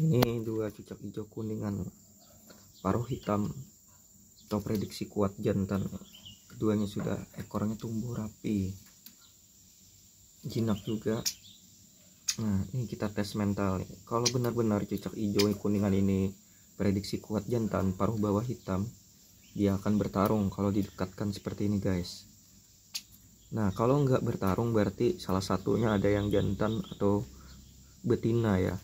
ini dua cucak hijau kuningan paruh hitam atau prediksi kuat jantan keduanya sudah ekornya tumbuh rapi jinak juga nah ini kita tes mental kalau benar-benar cucak hijau kuningan ini prediksi kuat jantan paruh bawah hitam dia akan bertarung kalau didekatkan seperti ini guys nah kalau nggak bertarung berarti salah satunya ada yang jantan atau betina ya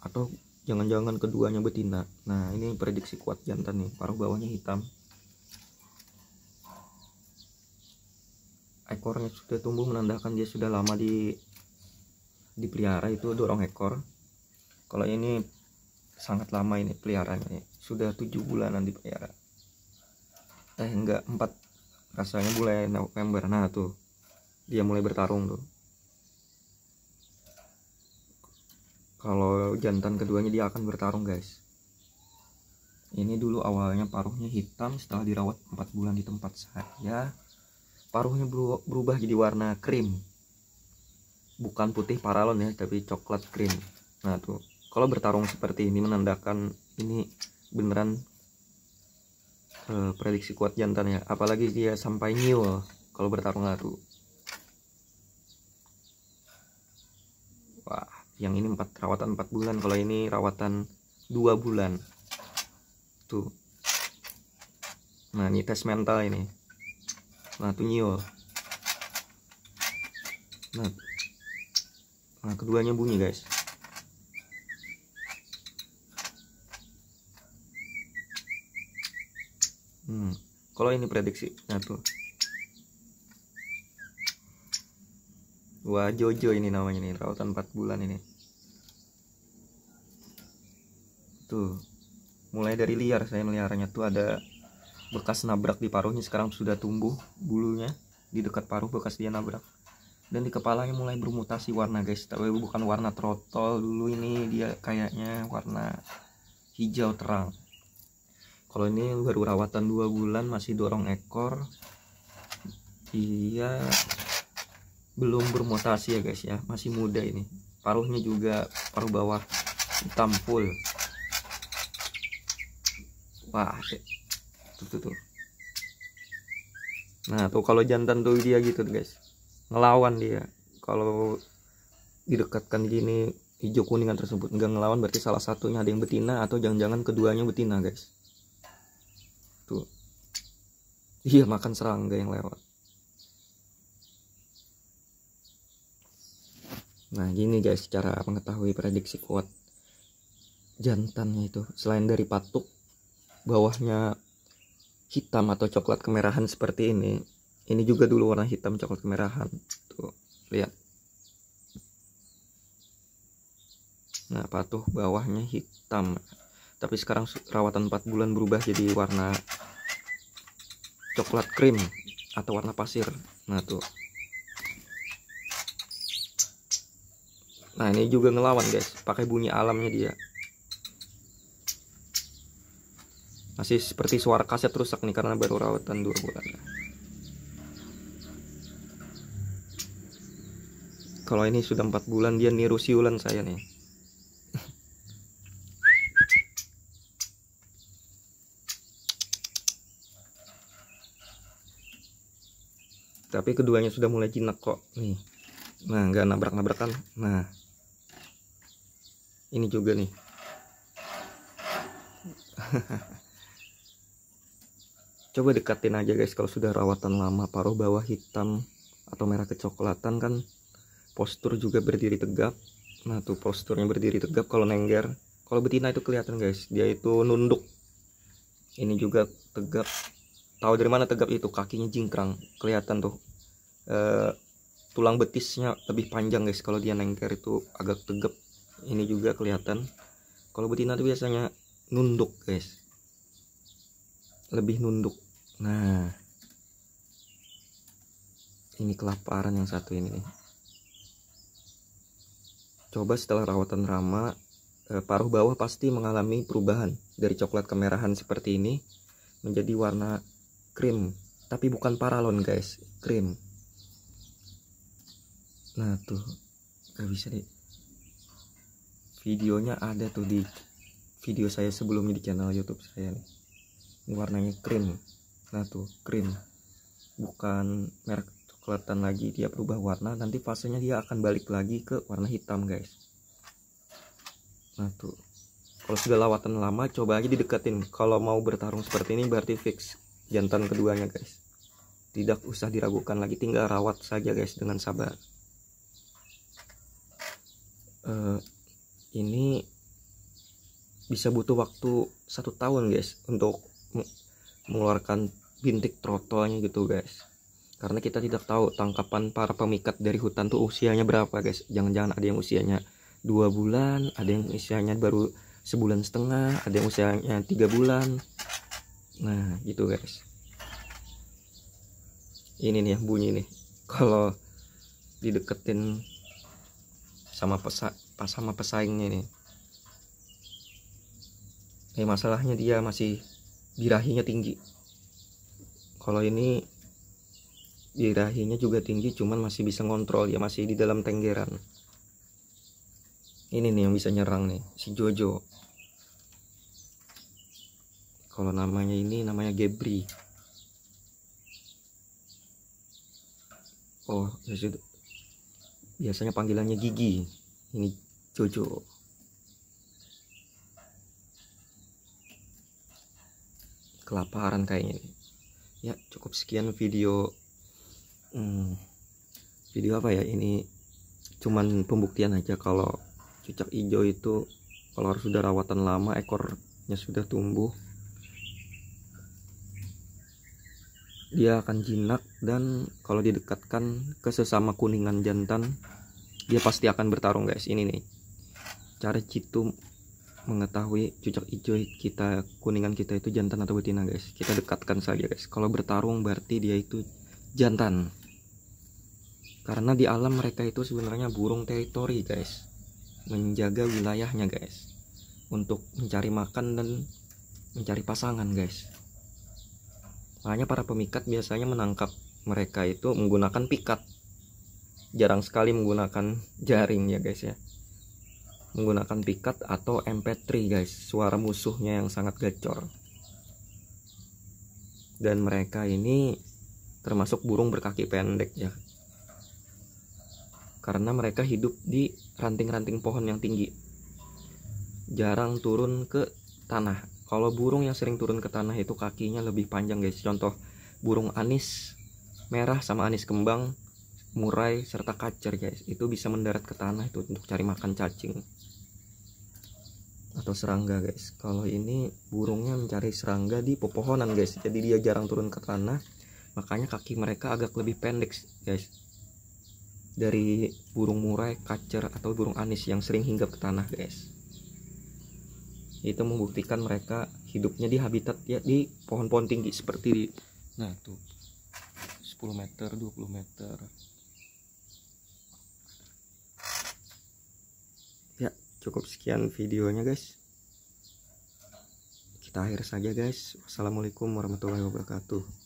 atau jangan-jangan keduanya betina nah ini prediksi kuat jantan nih paruh bawahnya hitam ekornya sudah tumbuh menandakan dia sudah lama di dipelihara itu dorong ekor kalau ini sangat lama ini peliharaannya sudah tujuh bulanan dipelihara eh enggak empat rasanya mulai November nah tuh dia mulai bertarung tuh kalau jantan keduanya dia akan bertarung guys ini dulu awalnya paruhnya hitam setelah dirawat 4 bulan di tempat saya paruhnya berubah jadi warna krim bukan putih paralon ya tapi coklat krim nah tuh kalau bertarung seperti ini menandakan ini beneran eh, prediksi kuat jantan ya apalagi dia sampai nyiul kalau bertarung laru yang ini empat rawatan 4 bulan kalau ini rawatan dua bulan tuh nah ini tes mental ini nah nyiul nah, nah keduanya bunyi guys hmm kalau ini prediksi nah tuh Wah Jojo ini namanya nih Rawatan 4 bulan ini Tuh Mulai dari liar saya meliharanya tuh ada Bekas nabrak di paruhnya sekarang sudah tumbuh Bulunya di dekat paruh bekas dia nabrak dan di kepalanya mulai bermutasi warna guys tapi ya, bukan warna trotol dulu ini dia kayaknya warna hijau terang kalau ini baru rawatan dua bulan masih dorong ekor Iya belum bermutasi ya guys ya masih muda ini paruhnya juga paruh bawah hitam full wah tuh tuh tuh nah tuh kalau jantan tuh dia gitu guys ngelawan dia kalau didekatkan gini hijau kuningan tersebut enggak ngelawan berarti salah satunya ada yang betina atau jangan-jangan keduanya betina guys tuh iya makan serangga yang lewat Nah gini guys cara mengetahui prediksi kuat jantannya itu selain dari patuk bawahnya hitam atau coklat kemerahan seperti ini ini juga dulu warna hitam coklat kemerahan tuh lihat nah patuh bawahnya hitam tapi sekarang rawatan 4 bulan berubah jadi warna coklat krim atau warna pasir nah tuh nah ini juga ngelawan guys pakai bunyi alamnya dia masih seperti suara kaset rusak nih karena baru rawatan dua bulan kalau ini sudah 4 bulan dia niru siulan saya nih tapi keduanya sudah mulai jinak kok nih nah nggak nabrak-nabrakan nah ini juga nih coba dekatin aja guys kalau sudah rawatan lama paruh bawah hitam atau merah kecoklatan kan postur juga berdiri tegap nah tuh posturnya berdiri tegap kalau nengger kalau betina itu kelihatan guys dia itu nunduk ini juga tegap tahu dari mana tegap itu kakinya jingkrang kelihatan tuh e, tulang betisnya lebih panjang guys kalau dia nengger itu agak tegap ini juga kelihatan kalau betina itu biasanya nunduk guys lebih nunduk nah ini kelaparan yang satu ini nih coba setelah rawatan rama eh, paruh bawah pasti mengalami perubahan dari coklat kemerahan seperti ini menjadi warna krim tapi bukan paralon guys krim nah tuh gak bisa nih videonya ada tuh di video saya sebelumnya di channel YouTube saya nih. Ini warnanya krim. Nah tuh krim, bukan merek coklatan lagi. Dia berubah warna. Nanti fasenya dia akan balik lagi ke warna hitam guys. Nah tuh, kalau sudah lawatan lama coba aja dideketin. Kalau mau bertarung seperti ini berarti fix jantan keduanya guys. Tidak usah diragukan lagi, tinggal rawat saja guys dengan sabar. Uh, ini bisa butuh waktu satu tahun guys untuk mengeluarkan bintik trotolnya gitu guys karena kita tidak tahu tangkapan para pemikat dari hutan tuh usianya berapa guys jangan-jangan ada yang usianya dua bulan ada yang usianya baru sebulan setengah ada yang usianya tiga bulan nah gitu guys ini nih bunyi nih kalau dideketin sama pesak pas sama pesaingnya ini eh masalahnya dia masih birahinya tinggi kalau ini birahinya juga tinggi cuman masih bisa ngontrol ya masih di dalam tenggeran ini nih yang bisa nyerang nih si Jojo kalau namanya ini namanya Gebri oh ya biasanya panggilannya Gigi ini cucu kelaparan kayaknya nih. ya cukup sekian video hmm, video apa ya ini cuman pembuktian aja kalau cucak hijau itu kalau sudah rawatan lama ekornya sudah tumbuh dia akan jinak dan kalau didekatkan ke sesama kuningan jantan dia pasti akan bertarung guys ini nih cara Citu mengetahui cucak hijau kita kuningan kita itu jantan atau betina guys kita dekatkan saja guys kalau bertarung berarti dia itu jantan karena di alam mereka itu sebenarnya burung teritori guys menjaga wilayahnya guys untuk mencari makan dan mencari pasangan guys makanya para pemikat biasanya menangkap mereka itu menggunakan pikat jarang sekali menggunakan jaring ya guys ya menggunakan pikat atau MP3 guys, suara musuhnya yang sangat gacor. Dan mereka ini termasuk burung berkaki pendek ya. Karena mereka hidup di ranting-ranting pohon yang tinggi. Jarang turun ke tanah. Kalau burung yang sering turun ke tanah itu kakinya lebih panjang guys. Contoh burung anis merah sama anis kembang, murai serta kacer guys. Itu bisa mendarat ke tanah itu untuk cari makan cacing atau serangga guys kalau ini burungnya mencari serangga di pepohonan guys jadi dia jarang turun ke tanah makanya kaki mereka agak lebih pendek guys dari burung murai, kacer, atau burung anis yang sering hinggap ke tanah guys itu membuktikan mereka hidupnya di habitat ya di pohon-pohon tinggi seperti di nah tuh 10 meter 20 meter cukup sekian videonya guys kita akhir saja guys wassalamualaikum warahmatullahi wabarakatuh